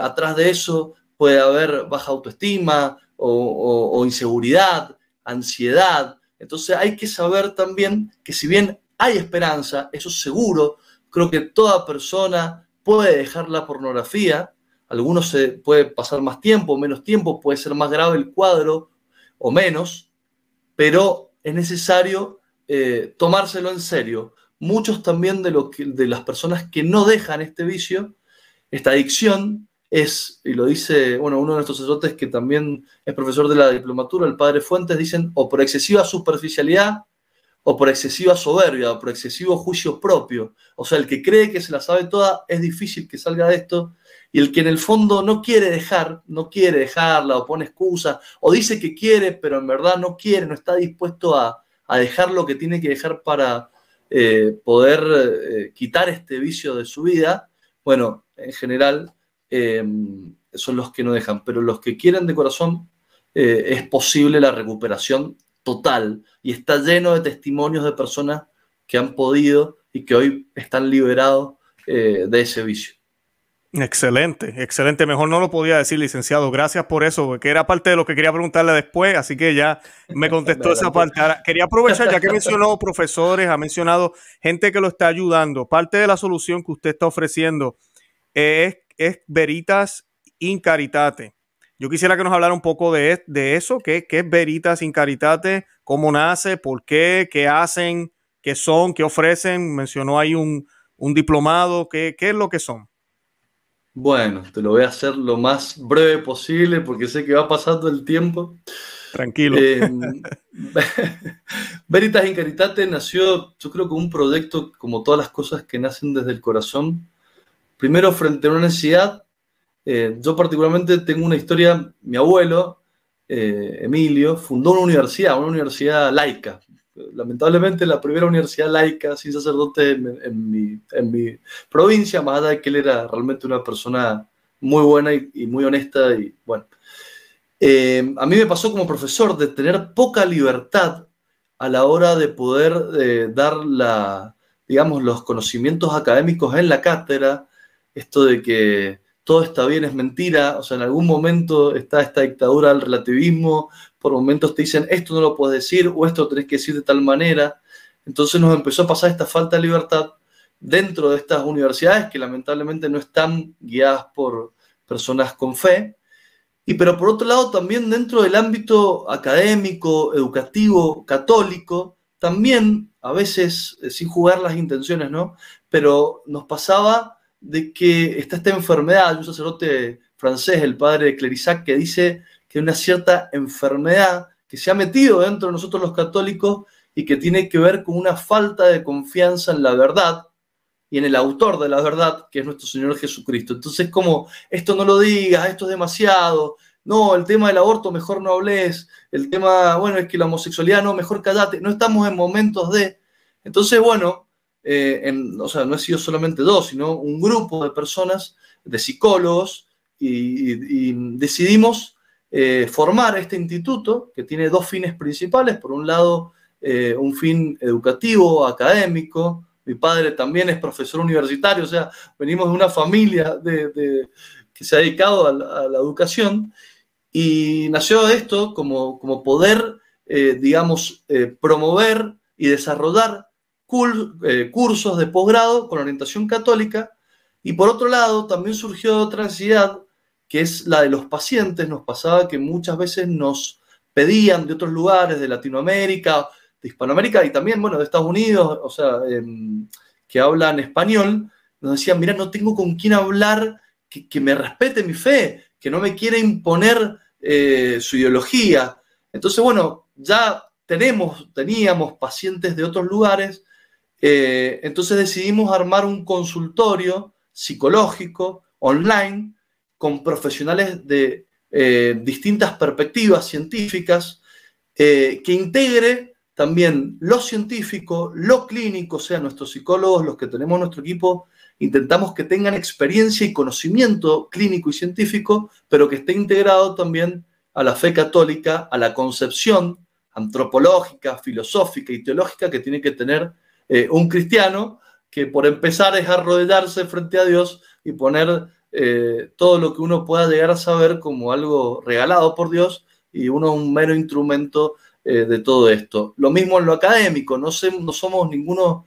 atrás de eso puede haber baja autoestima o inseguridad, ansiedad, entonces hay que saber también que si bien hay esperanza, eso seguro, creo que toda persona puede dejar la pornografía, algunos se puede pasar más tiempo, menos tiempo, puede ser más grave el cuadro o menos, pero es necesario eh, tomárselo en serio. Muchos también de, de las personas que no dejan este vicio, esta adicción, es, y lo dice, bueno, uno de nuestros sacerdotes que también es profesor de la diplomatura, el padre Fuentes, dicen, o por excesiva superficialidad, o por excesiva soberbia, o por excesivo juicio propio. O sea, el que cree que se la sabe toda, es difícil que salga de esto, y el que en el fondo no quiere dejar, no quiere dejarla, o pone excusas, o dice que quiere, pero en verdad no quiere, no está dispuesto a, dejar lo que tiene que dejar para eh, poder eh, quitar este vicio de su vida, bueno, en general Em, son los que no dejan, pero los que quieran de corazón, eh, es posible la recuperación total y está lleno de testimonios de personas que han podido y que hoy están liberados eh, de ese vicio. Excelente, excelente. Mejor no lo podía decir, licenciado. Gracias por eso, porque era parte de lo que quería preguntarle después, así que ya me contestó esa parte. quería aprovechar, ya que mencionó profesores, ha mencionado gente que lo está ayudando. Parte de la solución que usted está ofreciendo eh, es es Veritas Incaritate. Yo quisiera que nos hablara un poco de, de eso, ¿qué, es Veritas Incaritate, cómo nace, por qué, qué hacen, qué son, qué ofrecen. Mencionó ahí un, diplomado, ¿qué, es lo que son. Bueno, te lo voy a hacer lo más breve posible porque sé que va pasando el tiempo. Tranquilo. Eh, Veritas Incaritate nació, yo creo que un proyecto, como todas las cosas que nacen desde el corazón, Primero, frente a una necesidad, eh, yo particularmente tengo una historia, mi abuelo, eh, Emilio, fundó una universidad, una universidad laica. Lamentablemente la primera universidad laica sin sacerdote en, mi, provincia, más allá de que él era realmente una persona muy buena y, muy honesta. Y bueno, eh, a mí me pasó como profesor de tener poca libertad a la hora de poder dar la, digamos, los conocimientos académicos en la cátedra, esto de que todo está bien es mentira, o sea, en algún momento está esta dictadura del relativismo, por momentos te dicen esto no lo puedes decir o esto lo tenés que decir de tal manera, entonces nos empezó a pasar esta falta de libertad dentro de estas universidades que lamentablemente no están guiadas por personas con fe, y pero por otro lado también dentro del ámbito académico, educativo, católico, también a veces eh, sin jugar las intenciones, ¿no? Pero nos pasaba de que está esta enfermedad un sacerdote francés, el padre de Clerisac, que dice que hay una cierta enfermedad que se ha metido dentro de nosotros los católicos y que tiene que ver con una falta de confianza en la verdad y en el autor de la verdad, que es nuestro Señor Jesucristo. Entonces, como esto no lo digas, esto es demasiado, no, el tema del aborto, mejor no hables, el tema, bueno, es que la homosexualidad, no, mejor callate, no estamos en momentos de... Entonces, bueno, eh, o sea, no he sido solamente dos, sino un grupo de personas, de psicólogos, y, decidimos eh, formar este instituto que tiene dos fines principales. Por un lado, eh, un fin educativo, académico. Mi padre también es profesor universitario, o sea, venimos de una familia de, que se ha dedicado a la, educación. Y nació esto como, como poder, digamos, promover y desarrollar eh, cursos de posgrado con orientación católica y por otro lado también surgió otra ansiedad que es la de los pacientes. Nos pasaba que muchas veces nos pedían de otros lugares, de Latinoamérica, de Hispanoamérica y también, bueno, de Estados Unidos, o sea, em, que hablan español, nos decían, mira, no tengo con quién hablar que, me respete mi fe, que no me quiera imponer eh, su ideología. Entonces, bueno, ya tenemos, teníamos pacientes de otros lugares eh, entonces decidimos armar un consultorio psicológico online con profesionales de eh, distintas perspectivas científicas eh, que integre también lo científico, lo clínico, o sea, nuestros psicólogos, los que tenemos nuestro equipo, intentamos que tengan experiencia y conocimiento clínico y científico, pero que esté integrado también a la fe católica, a la concepción antropológica, filosófica y teológica que tiene que tener eh, un cristiano que por empezar es arrodillarse frente a Dios y poner eh, todo lo que uno pueda llegar a saber como algo regalado por Dios y uno un mero instrumento eh, de todo esto. Lo mismo en lo académico, no, no somos ninguno,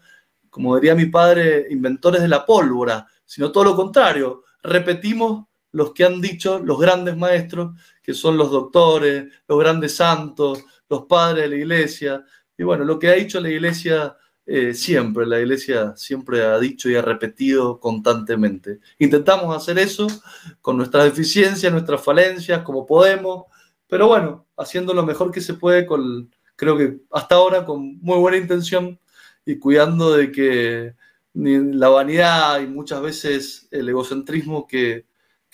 como diría mi padre, inventores de la pólvora, sino todo lo contrario, repetimos los que han dicho los grandes maestros, que son los doctores, los grandes santos, los padres de la iglesia, y bueno, lo que ha dicho la iglesia eh, siempre, la iglesia siempre ha dicho y ha repetido constantemente. Intentamos hacer eso con nuestras deficiencias, nuestras falencias, como podemos, pero bueno, haciendo lo mejor que se puede, con, creo que hasta ahora con muy buena intención y cuidando de que la vanidad y muchas veces el egocentrismo que,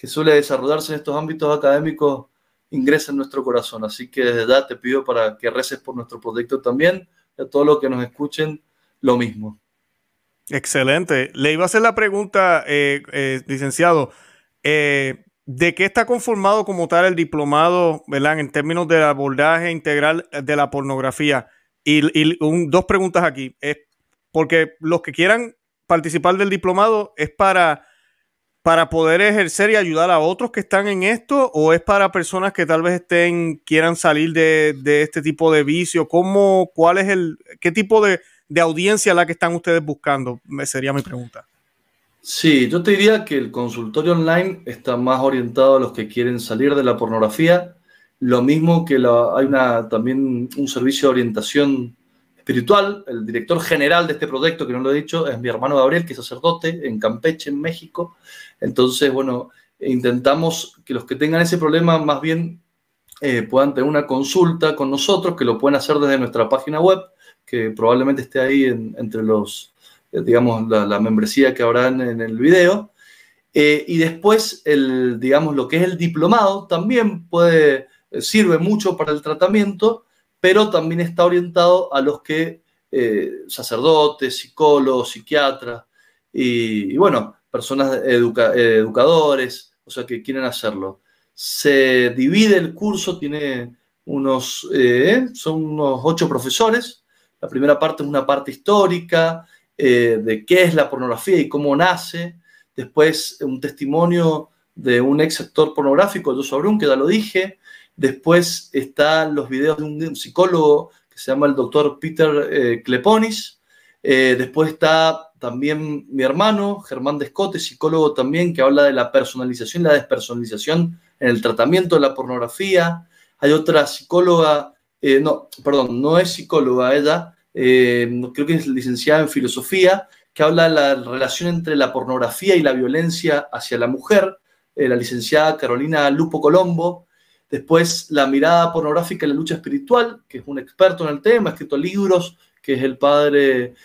suele desarrollarse en estos ámbitos académicos ingresa en nuestro corazón. Así que desde ya te pido para que reces por nuestro proyecto también, a todos los que nos escuchen lo mismo. Excelente. Le iba a hacer la pregunta, eh, eh, licenciado, eh, ¿de qué está conformado como tal el diplomado, ¿verdad? En términos del abordaje integral de la pornografía. Y, dos preguntas aquí. Es porque los que quieran participar del diplomado es para, para poder ejercer y ayudar a otros que están en esto o es para personas que tal vez estén, quieran salir de, de este tipo de vicio. ¿Cómo, cuál es el, qué tipo de de audiencia la que están ustedes buscando? Sería mi pregunta. Sí, yo te diría que el consultorio online está más orientado a los que quieren salir de la pornografía, lo mismo que hay una, también un servicio de orientación espiritual. El director general de este proyecto, que no lo he dicho, es mi hermano Gabriel, que es sacerdote en Campeche, en México. Entonces, bueno, intentamos que los que tengan ese problema más bien eh, puedan tener una consulta con nosotros, que lo pueden hacer desde nuestra página web que probablemente esté ahí entre los, eh, digamos, la, membresía que habrán en el video. Eh, y después, el, digamos, lo que es el diplomado también puede, eh, sirve mucho para el tratamiento, pero también está orientado a los que, sacerdotes, psicólogos, psiquiatras, y, bueno, personas educadores, o sea, que quieren hacerlo. Se divide el curso, tiene unos, son unos ocho profesores, la primera parte es una parte histórica eh, de qué es la pornografía y cómo nace. Después un testimonio de un ex actor pornográfico, yo Brun, que ya lo dije. Después están los videos de un, psicólogo que se llama el doctor Peter eh, Kleponis. Eh, después está también mi hermano, Germán Descote, psicólogo también, que habla de la personalización y la despersonalización en el tratamiento de la pornografía. Hay otra psicóloga eh, no, perdón, no es psicóloga ella, eh, creo que es licenciada en filosofía, que habla de la relación entre la pornografía y la violencia hacia la mujer, eh, la licenciada Carolina Lupo Colombo, después la mirada pornográfica en la lucha espiritual, que es un experto en el tema, ha escrito libros, que es el padre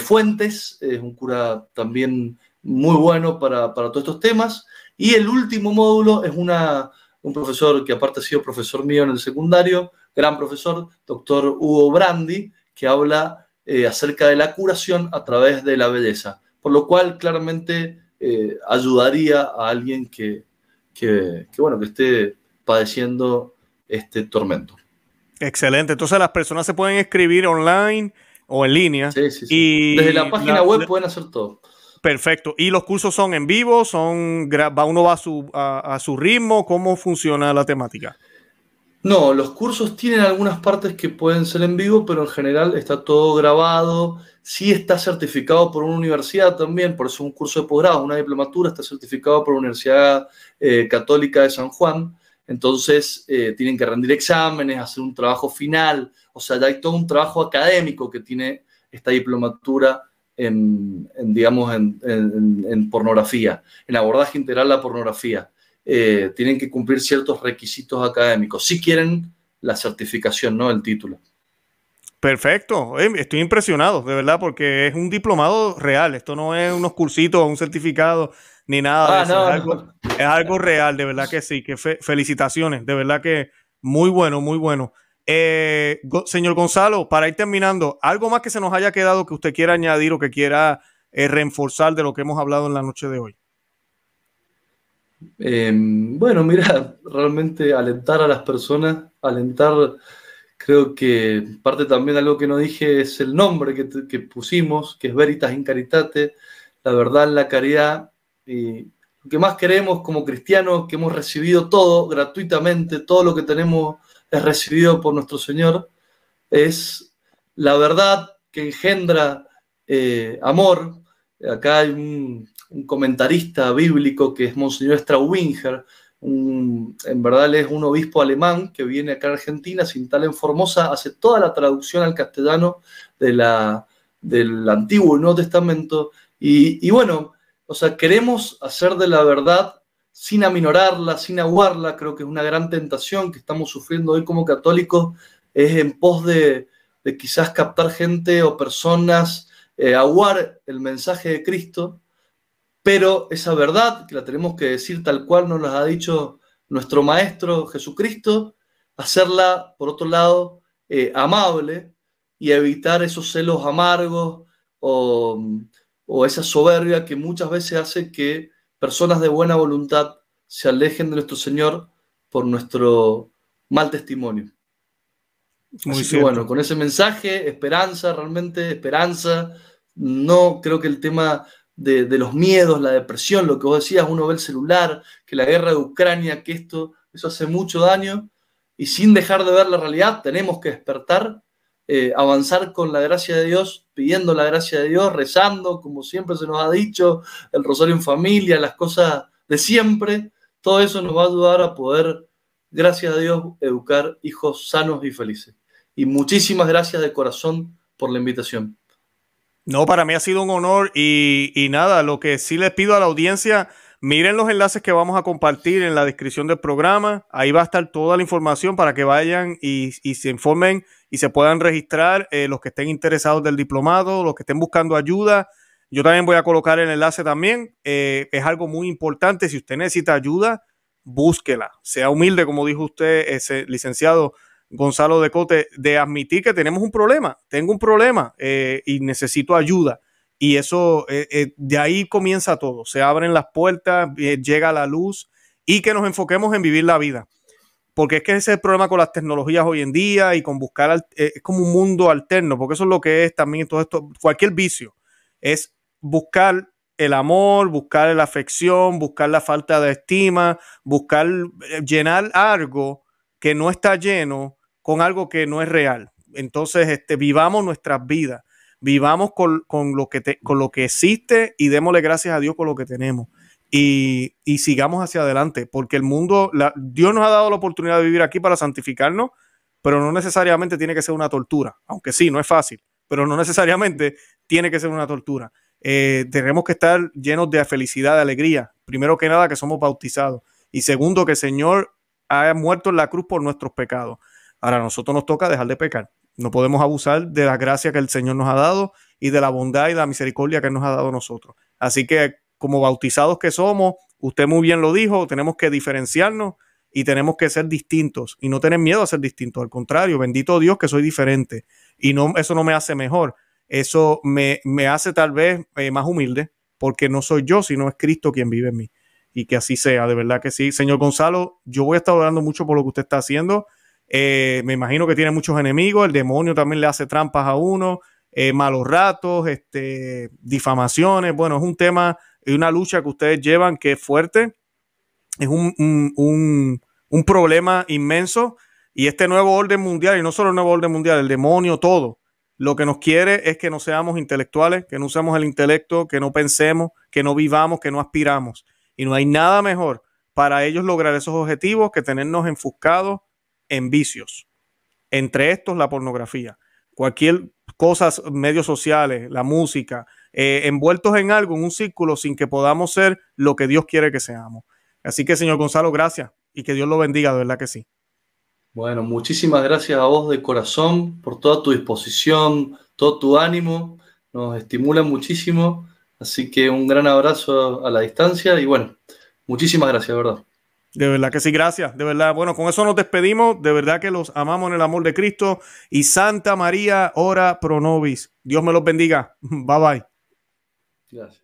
Fuentes, es un cura también muy bueno para, todos estos temas. Y el último módulo es un profesor que aparte ha sido profesor mío en el secundario, gran profesor, doctor Hugo Brandi, que habla eh, acerca de la curación a través de la belleza, por lo cual claramente eh, ayudaría a alguien que, bueno, que esté padeciendo este tormento. Excelente, entonces las personas se pueden escribir online o en línea. Y Desde la página web pueden hacer todo. Perfecto. ¿Y los cursos son en vivo? Son, uno va a su, a su ritmo? ¿Cómo funciona la temática? No, los cursos tienen algunas partes que pueden ser en vivo, pero en general está todo grabado. Sí está certificado por una universidad también, por eso un curso de posgrado, una diplomatura está certificado por la Universidad eh, Católica de San Juan. Entonces eh, tienen que rendir exámenes, hacer un trabajo final. O sea, ya hay todo un trabajo académico que tiene esta diplomatura en, digamos, en, en pornografía, en abordaje integral a la pornografía. Eh, tienen que cumplir ciertos requisitos académicos, si quieren la certificación, no el título. Perfecto, eh, estoy impresionado, de verdad, porque es un diplomado real, esto no es unos cursitos, un certificado, ni nada. Ah, es, algo, real, de verdad que sí, que felicitaciones, de verdad que muy bueno, muy bueno. Eh, señor Gonzalo, para ir terminando, algo más que se nos haya quedado que usted quiera añadir o que quiera eh, reforzar de lo que hemos hablado en la noche de hoy. Em, bueno, mira, realmente alentar a las personas, alentar, creo que parte también algo que no dije es el nombre que, pusimos, que es Veritas in Caritate, la verdad en la caridad, y lo que más queremos como cristianos, que hemos recibido todo gratuitamente, todo lo que tenemos es recibido por nuestro Señor, es la verdad que engendra eh, amor. Acá hay un un comentarista bíblico que es Monseñor Straubinger, en verdad es un obispo alemán que viene acá a Argentina, sin tal en Formosa, hace toda la traducción al castellano de la, del Antiguo y Nuevo Testamento. Y, bueno, o sea, queremos hacer de la verdad sin aminorarla, sin aguarla, creo que es una gran tentación que estamos sufriendo hoy como católicos, es en pos de, quizás captar gente o personas, eh, aguar el mensaje de Cristo, pero esa verdad, que la tenemos que decir tal cual nos la ha dicho nuestro Maestro Jesucristo, hacerla, por otro lado, eh, amable y evitar esos celos amargos o, esa soberbia que muchas veces hace que personas de buena voluntad se alejen de nuestro Señor por nuestro mal testimonio. Muy bueno, con ese mensaje, esperanza, realmente esperanza. No creo que el tema de, los miedos, la depresión, lo que vos decías, uno ve el celular, que la guerra de Ucrania, que esto, eso hace mucho daño, y sin dejar de ver la realidad, tenemos que despertar, eh, avanzar con la gracia de Dios, pidiendo la gracia de Dios, rezando, como siempre se nos ha dicho, el rosario en familia, las cosas de siempre, todo eso nos va a ayudar a poder, gracias a Dios, educar hijos sanos y felices. Y muchísimas gracias de corazón por la invitación. No, para mí ha sido un honor y, y, nada, lo que sí les pido a la audiencia, miren los enlaces que vamos a compartir en la descripción del programa, ahí va a estar toda la información para que vayan y, se informen y se puedan registrar eh, los que estén interesados del diplomado, los que estén buscando ayuda. Yo también voy a colocar el enlace también, eh, es algo muy importante, si usted necesita ayuda, búsquela, sea humilde como dijo usted, ese licenciado Gonzalo de Cote de admitir que tenemos un problema, tengo un problema eh, y necesito ayuda. Y eso, eh, eh, de ahí comienza todo, se abren las puertas, llega la luz y que nos enfoquemos en vivir la vida. Porque es que ese es el problema con las tecnologías hoy en día y con buscar, es como un mundo alterno, porque eso es lo que es también todo esto, cualquier vicio, es buscar el amor, buscar la afección, buscar la falta de estima, buscar llenar algo que no está lleno con algo que no es real. Entonces, este, vivamos nuestras vidas, vivamos con, lo, que con lo que existe y démosle gracias a Dios con lo que tenemos. Y, sigamos hacia adelante, porque el mundo, Dios nos ha dado la oportunidad de vivir aquí para santificarnos, pero no necesariamente tiene que ser una tortura, aunque sí, no es fácil, pero no necesariamente tiene que ser una tortura. Eh, tenemos que estar llenos de felicidad, de alegría. Primero que nada, que somos bautizados. Y segundo, que el Señor ha muerto en la cruz por nuestros pecados. Ahora a nosotros nos toca dejar de pecar. No podemos abusar de la gracia que el Señor nos ha dado y de la bondad y la misericordia que nos ha dado a nosotros. Así que como bautizados que somos, usted muy bien lo dijo, tenemos que diferenciarnos y tenemos que ser distintos y no tener miedo a ser distintos. Al contrario, bendito Dios que soy diferente y no, eso no me hace mejor. Eso me, me hace tal vez eh, más humilde porque no soy yo, sino es Cristo quien vive en mí. Y que así sea, de verdad que sí. Señor Gonzalo, yo voy a estar orando mucho por lo que usted está haciendo. Eh, me imagino que tiene muchos enemigos, el demonio también le hace trampas a uno, eh, malos ratos, este, difamaciones. Bueno, es un tema y una lucha que ustedes llevan que es fuerte. Es un, un, problema inmenso. Y este nuevo orden mundial, y no solo el nuevo orden mundial, el demonio, todo, lo que nos quiere es que no seamos intelectuales, que no usemos el intelecto, que no pensemos, que no vivamos, que no aspiramos. Y no hay nada mejor para ellos lograr esos objetivos que tenernos enfuscados en vicios. Entre estos, la pornografía, cualquier cosas, medios sociales, la música, eh, envueltos en algo, en un círculo, sin que podamos ser lo que Dios quiere que seamos. Así que, señor Gonzalo, gracias y que Dios lo bendiga, de verdad que sí. Bueno, muchísimas gracias a vos de corazón por toda tu disposición, todo tu ánimo, nos estimula muchísimo. Así que un gran abrazo a la distancia y bueno, muchísimas gracias, ¿verdad? De verdad que sí, gracias. De verdad, bueno, con eso nos despedimos. De verdad que los amamos en el amor de Cristo. Y Santa María, ora pro nobis. Dios me los bendiga. Bye bye. Gracias.